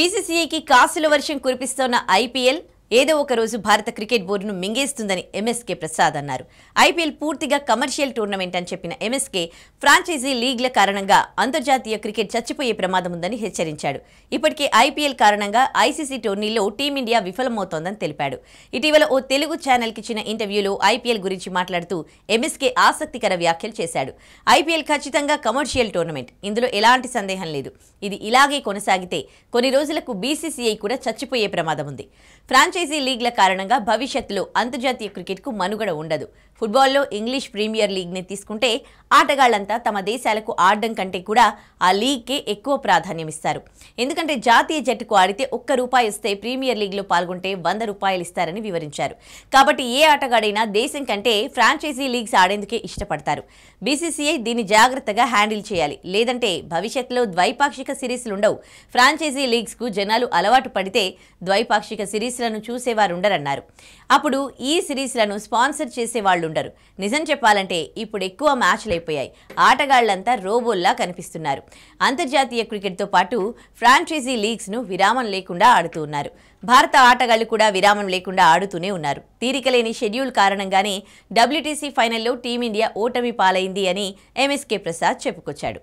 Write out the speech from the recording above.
బీసీసీఐకి కాసుల వర్షం కురిపిస్తోన్న ఐపీఎల్ ఏదో ఒక రోజు భారత క్రికెట్ బోర్డును మింగేస్తుందని ఎంఎస్కే ప్రసాద్ అన్నారు ఐపీఎల్ పూర్తిగా కమర్షియల్ టోర్నమెంట్ అని చెప్పిన ఎంఎస్కే ఫ్రాంచైజీ లీగ్ల కారణంగా అంతర్జాతీయ క్రికెట్ చచ్చిపోయే ప్రమాదం ఉందని హెచ్చరించాడు ఇప్పటికే ఐపీఎల్ కారణంగా ఐసీసీ టోర్నీలో టీమిండియా విఫలమవుతోందని తెలిపాడు ఇటీవల ఓ తెలుగు ఛానల్కి ఇచ్చిన ఇంటర్వ్యూలో ఐపీఎల్ గురించి మాట్లాడుతూ ఎంఎస్కే ఆసక్తికర వ్యాఖ్యలు చేశాడు ఐపీఎల్ ఖచ్చితంగా కమర్షియల్ టోర్నమెంట్ ఇందులో ఎలాంటి సందేహం లేదు ఇది ఇలాగే కొనసాగితే కొన్ని రోజులకు బీసీసీఐ కూడా చచ్చిపోయే ప్రమాదం ఉంది ఫ్రాంచ్ ఫ్రాంచైజీ లీగ్ల కారణంగా భవిష్యత్తులో అంతర్జాతీయ క్రికెట్కు మనుగడ ఉండదు ఫుట్బాల్లో ఇంగ్లీష్ ప్రీమియర్ లీగ్ని తీసుకుంటే ఆటగాళ్లంతా తమ దేశాలకు ఆడడం కంటే కూడా ఆ లీగ్కే ఎక్కువ ప్రాధాన్యం ఇస్తారు ఎందుకంటే జాతీయ జట్టుకు ఆడితే ఒక్క రూపాయి ఇస్తే ప్రీమియర్ లీగ్లో పాల్గొంటే వంద రూపాయలు ఇస్తారని వివరించారు కాబట్టి ఏ ఆటగాడైనా దేశం కంటే ఫ్రాంచైజీ లీగ్స్ ఆడేందుకే ఇష్టపడతారు బీసీసీఐ దీన్ని జాగ్రత్తగా హ్యాండిల్ చేయాలి లేదంటే భవిష్యత్తులో ద్వైపాక్షిక సిరీస్లుండవు ఫ్రాంచైజీ లీగ్స్కు జనాలు అలవాటు పడితే ద్వైపాక్షిక సిరీస్లను చూసేవారు ఉండరన్నారు అప్పుడు ఈ సిరీస్లను స్పాన్సర్ ఉండరు నిజం చెప్పాలంటే ఇప్పుడు ఎక్కువ మ్యాచ్లు అయిపోయాయి ఆటగాళ్లంతా రోబోల్లా కనిపిస్తున్నారు అంతర్జాతీయ క్రికెట్తో పాటు ఫ్రాంచైజీ లీగ్స్ను విరామం లేకుండా ఆడుతూ ఉన్నారు భారత ఆటగాళ్లు కూడా విరామం లేకుండా ఆడుతూనే ఉన్నారు తీరికలేని షెడ్యూల్ కారణంగానే డబ్ల్యూటీసీ ఫైనల్లో టీమిండియా ఓటమి పాలైంది అని ఎంఎస్కే ప్రసాద్ చెప్పుకొచ్చాడు